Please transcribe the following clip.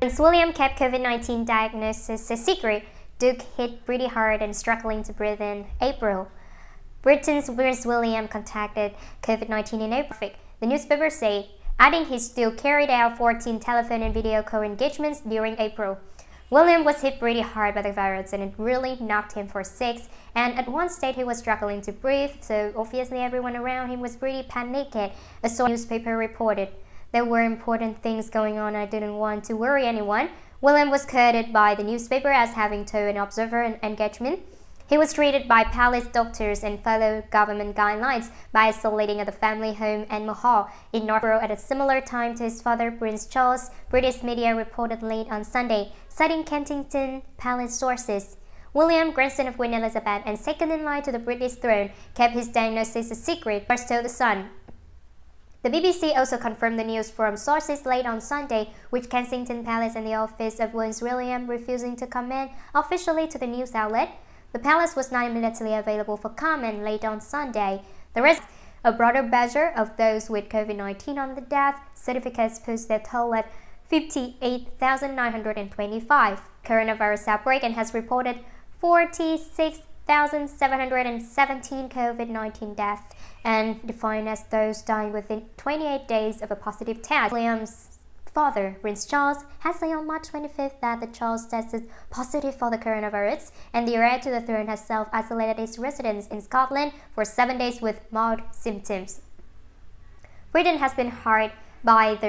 Prince William kept COVID-19 diagnosis a secret, Duke hit pretty hard and struggling to breathe in April. Britain's Prince William contacted COVID-19 in April, the newspaper said, adding he still carried out 14 telephone and video call engagements during April. William was hit pretty hard by the virus and it really knocked him for six and at one stage he was struggling to breathe so obviously everyone around him was pretty panicked, a source newspaper reported. There were important things going on. I didn't want to worry anyone. William was quoted by the newspaper as having to an observer engagement. He was treated by palace doctors and followed government guidelines by isolating at the family home and Mahal in Northborough at a similar time to his father, Prince Charles, British media reported late on Sunday, citing Kensington Palace sources. William, grandson of Queen Elizabeth and second in line to the British throne, kept his diagnosis a secret but told the Sun. The BBC also confirmed the news from sources late on Sunday, with Kensington Palace and the office of Prince William refusing to comment officially to the news outlet. The palace was not immediately available for comment late on Sunday. The rest, a broader measure of those with COVID-19 on the death certificates puts their toll at 58,925. Coronavirus outbreak and has reported 46 1,717 COVID 19 deaths and defined as those dying within 28 days of a positive test. William's father, Prince Charles, has said on March 25th that the Charles tested positive for the coronavirus, and the heir to the throne has self isolated his residence in Scotland for seven days with mild symptoms. Britain has been hard by the